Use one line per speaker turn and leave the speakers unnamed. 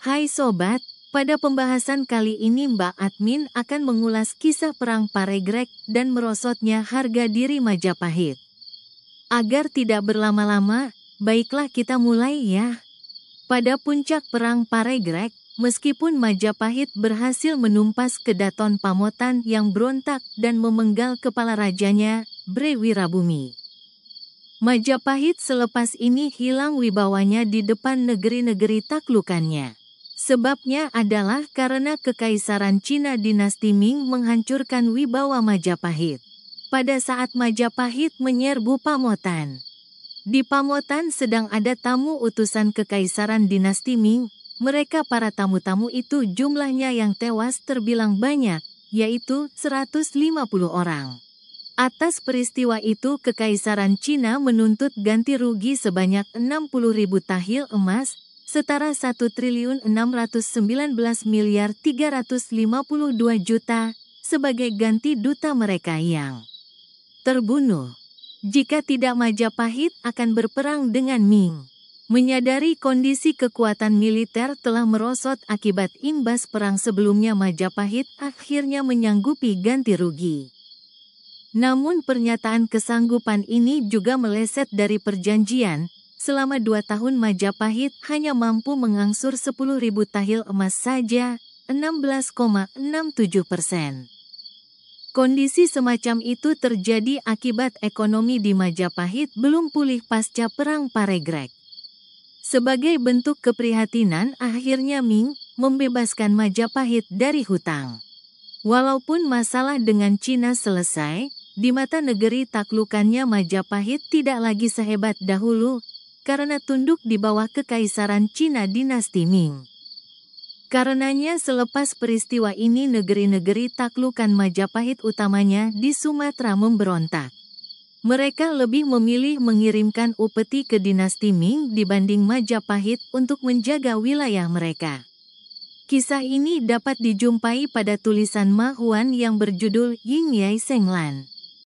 Hai Sobat, pada pembahasan kali ini Mbak Admin akan mengulas kisah perang Paregrek dan merosotnya harga diri Majapahit. Agar tidak berlama-lama, baiklah kita mulai ya. Pada puncak perang Paregrek, meskipun Majapahit berhasil menumpas kedaton Pamotan yang berontak dan memenggal kepala rajanya, Brewirabumi, Majapahit selepas ini hilang wibawanya di depan negeri-negeri taklukannya. Sebabnya adalah karena kekaisaran Cina dinasti Ming menghancurkan wibawa Majapahit. Pada saat Majapahit menyerbu Pamotan. Di Pamotan sedang ada tamu utusan kekaisaran dinasti Ming. Mereka para tamu-tamu itu jumlahnya yang tewas terbilang banyak, yaitu 150 orang. Atas peristiwa itu kekaisaran Cina menuntut ganti rugi sebanyak 60 ribu tahil emas setara 1 triliun 619 miliar 352 juta sebagai ganti duta mereka yang terbunuh. Jika tidak Majapahit akan berperang dengan Ming. Menyadari kondisi kekuatan militer telah merosot akibat imbas perang sebelumnya Majapahit akhirnya menyanggupi ganti rugi. Namun pernyataan kesanggupan ini juga meleset dari perjanjian selama dua tahun Majapahit hanya mampu mengangsur 10.000 tahil emas saja, 16,67 persen. Kondisi semacam itu terjadi akibat ekonomi di Majapahit belum pulih pasca Perang Paregrek. Sebagai bentuk keprihatinan, akhirnya Ming membebaskan Majapahit dari hutang. Walaupun masalah dengan Cina selesai, di mata negeri taklukannya Majapahit tidak lagi sehebat dahulu, karena tunduk di bawah kekaisaran Cina dinasti Ming. Karenanya selepas peristiwa ini negeri-negeri taklukan Majapahit utamanya di Sumatera memberontak. Mereka lebih memilih mengirimkan upeti ke dinasti Ming dibanding Majapahit untuk menjaga wilayah mereka. Kisah ini dapat dijumpai pada tulisan Ma yang berjudul Ying Yai Senglan.